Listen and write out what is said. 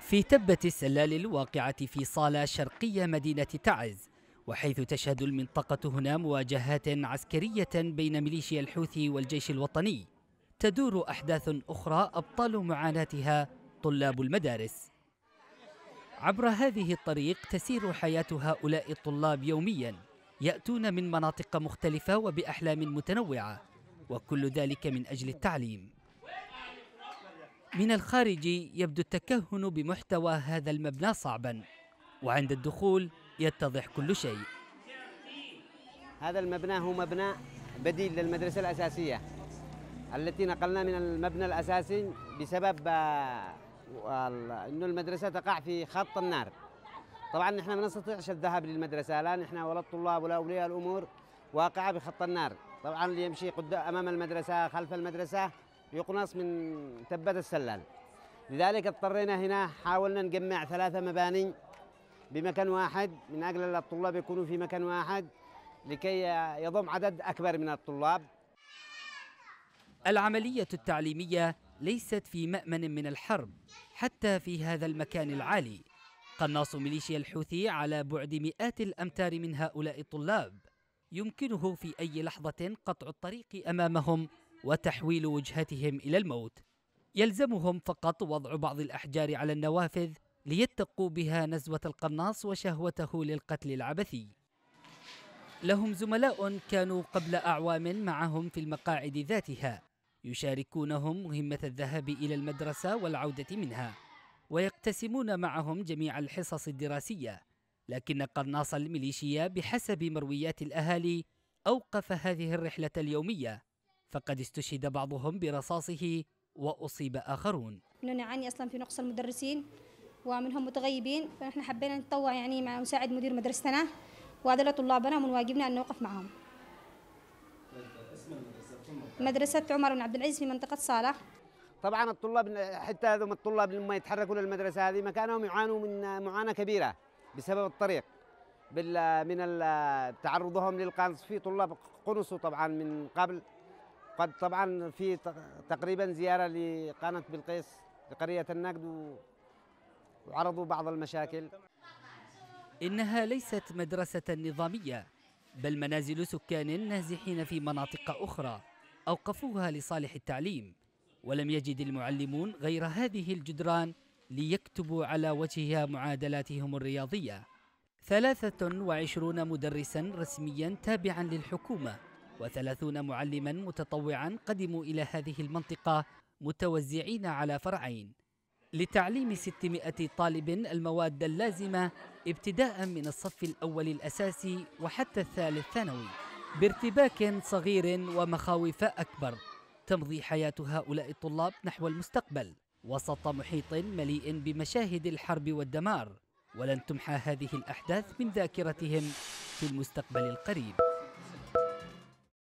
في تبة السلال الواقعة في صالة شرقية مدينة تعز وحيث تشهد المنطقة هنا مواجهات عسكرية بين ميليشيا الحوثي والجيش الوطني تدور أحداث أخرى أبطال معاناتها طلاب المدارس عبر هذه الطريق تسير حياة هؤلاء الطلاب يومياً يأتون من مناطق مختلفة وبأحلام متنوعة وكل ذلك من أجل التعليم من الخارج يبدو التكهن بمحتوى هذا المبنى صعبا وعند الدخول يتضح كل شيء هذا المبنى هو مبنى بديل للمدرسة الأساسية التي نقلنا من المبنى الأساسي بسبب آه، أنه المدرسة تقع في خط النار طبعا نحن ما نستطيعش الذهاب للمدرسة لا نحن ولا الطلاب ولا أولياء الأمور واقعة بخط النار طبعا اللي يمشي قد أمام المدرسة خلف المدرسة يقنص من تبة السلال لذلك اضطرينا هنا حاولنا نجمع ثلاثة مباني بمكان واحد من أجل أن الطلاب يكونوا في مكان واحد لكي يضم عدد أكبر من الطلاب العملية التعليمية ليست في مأمن من الحرب حتى في هذا المكان العالي قناص ميليشيا الحوثي على بعد مئات الأمتار من هؤلاء الطلاب يمكنه في أي لحظة قطع الطريق أمامهم وتحويل وجهتهم إلى الموت يلزمهم فقط وضع بعض الأحجار على النوافذ ليتقوا بها نزوة القناص وشهوته للقتل العبثي لهم زملاء كانوا قبل أعوام معهم في المقاعد ذاتها يشاركونهم مهمة الذهاب إلى المدرسة والعودة منها ويقتسمون معهم جميع الحصص الدراسية لكن قناص الميليشيا بحسب مرويات الأهالي أوقف هذه الرحلة اليومية فقد استشهد بعضهم برصاصه وأصيب آخرون أنه نعاني أصلا في نقص المدرسين ومنهم متغيبين فنحن حبينا نتطوع يعني مع مساعد مدير مدرستنا وهذول طلابنا ومن واجبنا أن نوقف معهم مدرسة عمر بن عبد العزيز في منطقة صالح طبعا الطلاب حتى هذم الطلاب لما يتحركوا للمدرسة هذه مكانهم يعانوا من معاناة كبيرة بسبب الطريق من تعرضهم للقنص في طلاب قنصوا طبعا من قبل قد طبعا في تقريبا زياره لقناه بلقيس لقريه النقد وعرضوا بعض المشاكل انها ليست مدرسه نظاميه بل منازل سكان نازحين في مناطق اخرى اوقفوها لصالح التعليم ولم يجد المعلمون غير هذه الجدران ليكتبوا على وجهها معادلاتهم الرياضيه 23 مدرسا رسميا تابعا للحكومه وثلاثون معلما متطوعا قدموا إلى هذه المنطقة متوزعين على فرعين لتعليم 600 طالب المواد اللازمة ابتداء من الصف الأول الأساسي وحتى الثالث ثانوي بارتباك صغير ومخاوف أكبر تمضي حياة هؤلاء الطلاب نحو المستقبل وسط محيط مليء بمشاهد الحرب والدمار ولن تمحى هذه الأحداث من ذاكرتهم في المستقبل القريب